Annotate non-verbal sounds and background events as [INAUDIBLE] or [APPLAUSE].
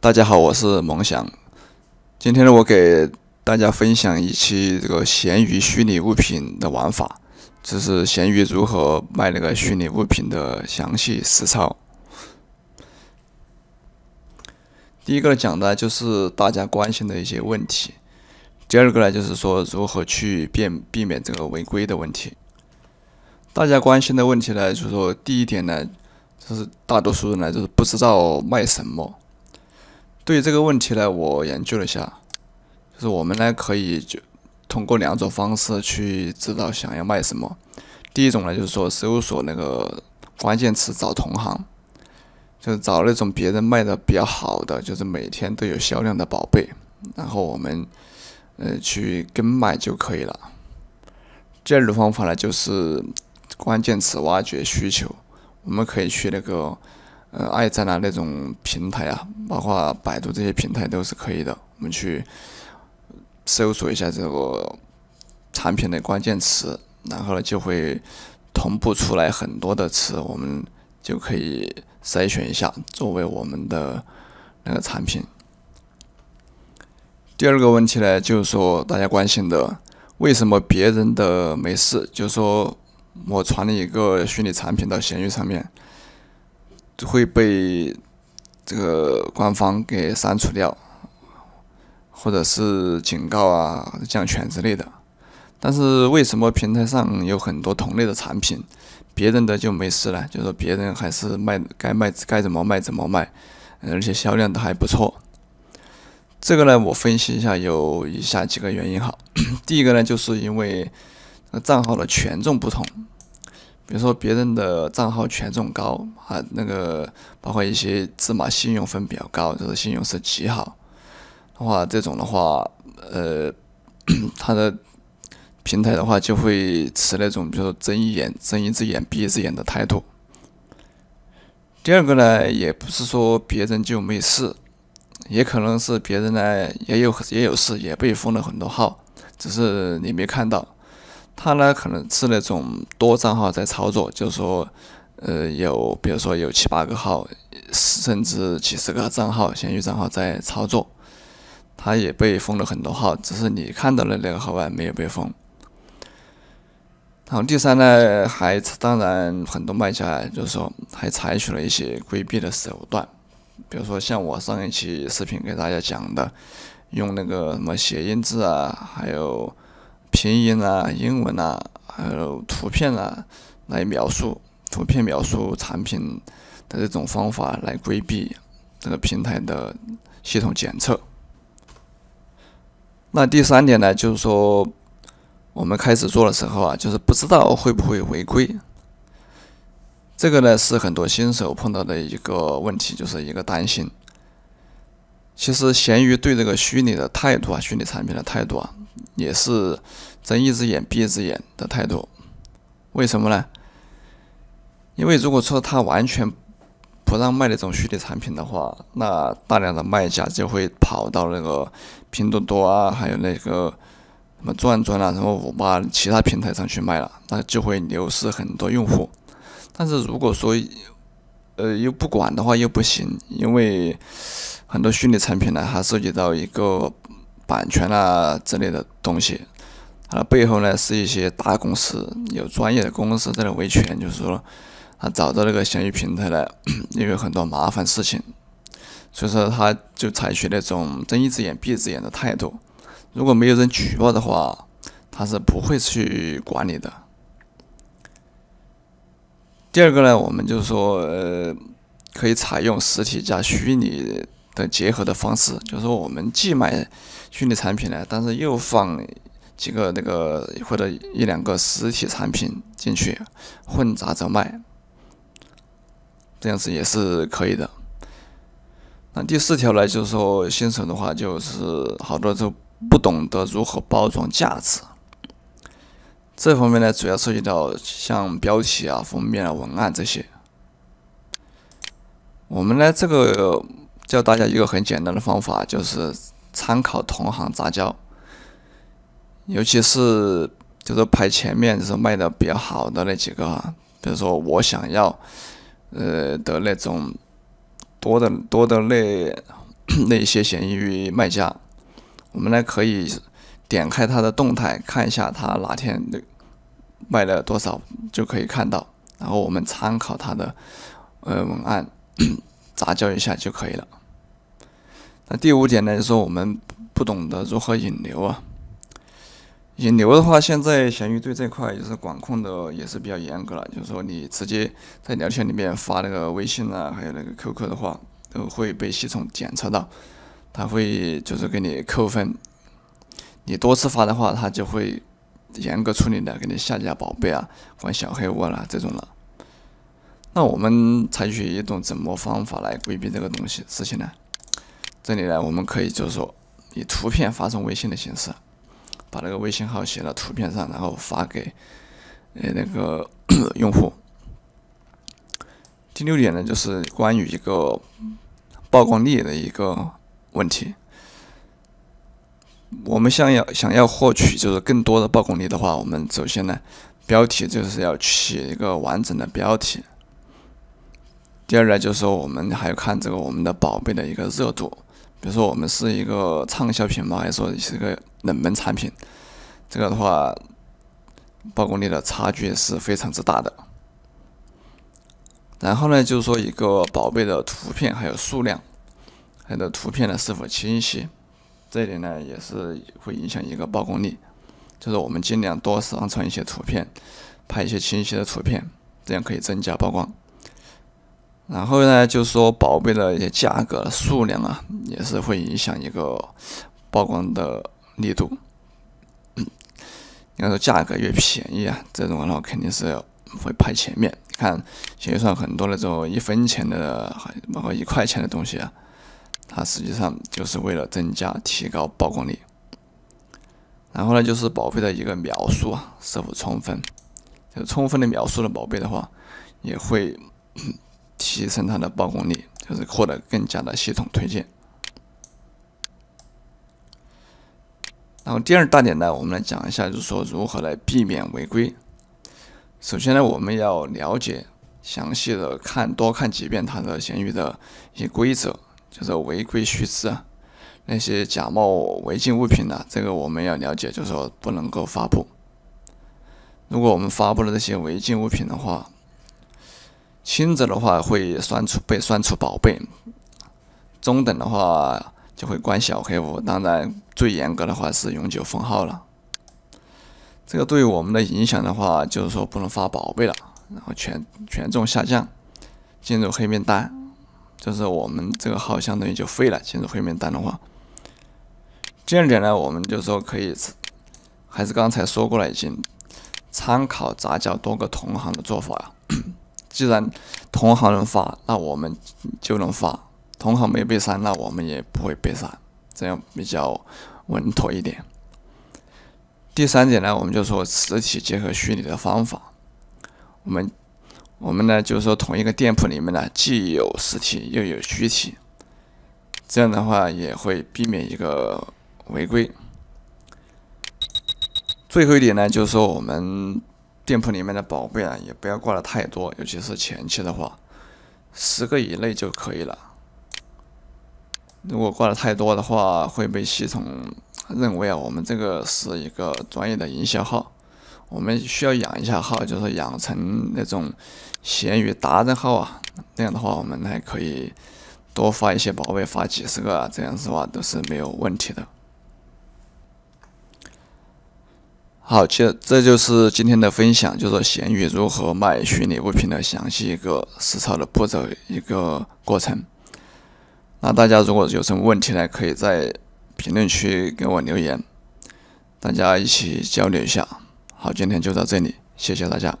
大家好，我是萌翔，今天呢，我给大家分享一期这个闲鱼虚拟物品的玩法，就是闲鱼如何卖那个虚拟物品的详细实操。第一个讲的就是大家关心的一些问题；第二个呢，就是说如何去避避免这个违规的问题。大家关心的问题呢，就是说第一点呢，就是大多数人呢，就是不知道卖什么。对于这个问题呢，我研究了一下，就是我们呢可以就通过两种方式去知道想要卖什么。第一种呢就是说搜索那个关键词找同行，就是找那种别人卖的比较好的，就是每天都有销量的宝贝，然后我们呃去跟卖就可以了。第二种方法呢就是关键词挖掘需求，我们可以去那个。嗯，爱在呐那种平台啊，包括百度这些平台都是可以的。我们去搜索一下这个产品的关键词，然后呢就会同步出来很多的词，我们就可以筛选一下作为我们的那个产品。第二个问题呢，就是说大家关心的，为什么别人的没事？就是说我传了一个虚拟产品到闲鱼上面。会被这个官方给删除掉，或者是警告啊、降权之类的。但是为什么平台上有很多同类的产品，别人的就没事呢？就是别人还是卖该卖该怎么卖怎么卖，而且销量都还不错。这个呢，我分析一下有以下几个原因哈。[COUGHS] 第一个呢，就是因为账号的权重不同。比如说别人的账号权重高啊，那个包括一些芝麻信用分比较高，就是信用是极好的话，这种的话，呃，他 [CLEARS THROAT] 的平台的话就会持那种，比如说睁一眼睁一只眼闭一只眼的态度。第二个呢，也不是说别人就没事，也可能是别人呢也有也有事，也被封了很多号，只是你没看到。他呢，可能是那种多账号在操作，就是说，呃，有比如说有七八个号，甚至几十个账号、闲鱼账号在操作，他也被封了很多号，只是你看到的那个号外没有被封。然后第三呢，还当然很多卖家就是说还采取了一些规避的手段，比如说像我上一期视频给大家讲的，用那个什么谐音字啊，还有。拼音啊，英文啊，还有图片啊，来描述图片描述产品的这种方法来规避这个平台的系统检测。那第三点呢，就是说我们开始做的时候啊，就是不知道会不会违规。这个呢是很多新手碰到的一个问题，就是一个担心。其实闲鱼对这个虚拟的态度啊，虚拟产品的态度啊。也是睁一只眼闭一只眼的态度，为什么呢？因为如果说他完全不让卖那种虚拟产品的话，那大量的卖家就会跑到那个拼多多啊，还有那个什么转转啊，什么五八其他平台上去卖了，那就会流失很多用户。但是如果说呃又不管的话又不行，因为很多虚拟产品呢，它涉及到一个。版权啦之类的东西，它的背后呢是一些大公司，有专业的公司在那维权，就是说他找到那个闲鱼平台呢，[CLEARS THROAT] 因为很多麻烦事情，所以说他就采取那种睁一只眼闭一只眼的态度，如果没有人举报的话，他是不会去管理的。第二个呢，我们就是说，呃，可以采用实体加虚拟。的结合的方式，就是说我们既卖虚拟产品呢，但是又放几个那个或者一两个实体产品进去，混杂着卖，这样子也是可以的。那第四条呢，就是说新手的话，就是好多都不懂得如何包装价值，这方面呢，主要涉及到像标题啊、封面、啊、文案这些。我们呢，这个。教大家一个很简单的方法，就是参考同行杂交，尤其是就是排前面就是卖的比较好的那几个，比如说我想要呃的那种多的多的那那些咸鱼卖家，我们呢可以点开他的动态看一下他哪天卖了多少就可以看到，然后我们参考他的呃文案 [CLEARS THROAT] 杂交一下就可以了。那第五点呢，就是说我们不懂得如何引流啊。引流的话，现在闲鱼对这块也是管控的，也是比较严格了。就是说，你直接在聊天里面发那个微信啊，还有那个 QQ 的话，都会被系统检测到，他会就是给你扣分。你多次发的话，他就会严格处理的，给你下架宝贝啊，关小黑屋啦这种了。那我们采取一种怎么方法来规避这个东西事情呢？这里呢，我们可以就是说，以图片发送微信的形式，把那个微信号写到图片上，然后发给呃那个 [CLEARS THROAT] 用户。第六点呢，就是关于一个曝光率的一个问题。我们想要想要获取就是更多的曝光率的话，我们首先呢，标题就是要起一个完整的标题。第二呢，就是说我们还要看这个我们的宝贝的一个热度。比如说我们是一个畅销品嘛，还是说是一个冷门产品，这个的话曝光率的差距是非常之大的。然后呢，就是说一个宝贝的图片还有数量，还有图片呢是否清晰，这点呢也是会影响一个曝光率。就是我们尽量多上传一些图片，拍一些清晰的图片，这样可以增加曝光。然后呢，就是说宝贝的一些价格、数量啊，也是会影响一个曝光的力度。应该说，价格越便宜啊，这种的话肯定是会排前面。看，其实算很多那种一分钱的，包括一块钱的东西啊，它实际上就是为了增加、提高曝光率。然后呢，就是宝贝的一个描述啊，是否充分？就是充分的描述了宝贝的话，也会。提升它的曝光率，就是获得更加的系统推荐。然后第二大点呢，我们来讲一下，就是说如何来避免违规。首先呢，我们要了解详细的看，多看几遍它的闲鱼的一些规则，就是违规须知。啊，那些假冒违禁物品呢，这个我们要了解，就是说不能够发布。如果我们发布了这些违禁物品的话，轻者的话会删除被删除宝贝，中等的话就会关小黑屋，当然最严格的话是永久封号了。这个对我们的影响的话，就是说不能发宝贝了，然后权权重下降，进入黑名单，就是我们这个号相当于就废了，进入黑名单的话。第二点呢，我们就说可以，还是刚才说过了，已经参考杂交多个同行的做法既然同行能发，那我们就能发；同行没被删，那我们也不会被删，这样比较稳妥一点。第三点呢，我们就说实体结合虚拟的方法，我们我们呢就是说同一个店铺里面呢既有实体又有虚体，这样的话也会避免一个违规。最后一点呢，就是说我们。店铺里面的宝贝啊，也不要挂的太多，尤其是前期的话，十个以内就可以了。如果挂的太多的话，会被系统认为啊，我们这个是一个专业的营销号，我们需要养一下号，就是养成那种闲鱼达人号啊。这样的话，我们还可以多发一些宝贝，发几十个，啊，这样子的话都是没有问题的。好，这这就是今天的分享，就是闲鱼如何卖虚拟物品的详细一个实操的步骤一个过程。那大家如果有什么问题呢，可以在评论区给我留言，大家一起交流一下。好，今天就到这里，谢谢大家。